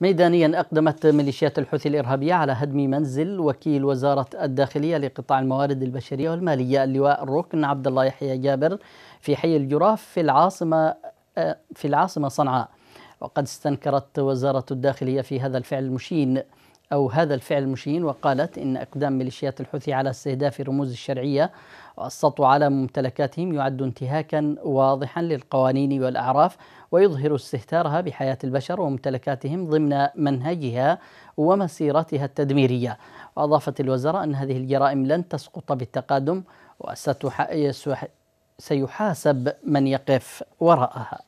ميدانيا أقدمت ميليشيات الحوثي الإرهابية على هدم منزل وكيل وزارة الداخلية لقطاع الموارد البشرية والمالية اللواء الركن عبد الله يحيى جابر في حي الجراف في العاصمة آه، في العاصمة صنعاء وقد استنكرت وزارة الداخلية في هذا الفعل المشين أو هذا الفعل المشين وقالت إن إقدام ميليشيات الحوثي على استهداف رموز الشرعية والسطو على ممتلكاتهم يعد انتهاكا واضحا للقوانين والأعراف ويظهر استهتارها بحياة البشر وممتلكاتهم ضمن منهجها ومسيرتها التدميرية وأضافت الوزارة أن هذه الجرائم لن تسقط بالتقادم وسيحاسب من يقف وراءها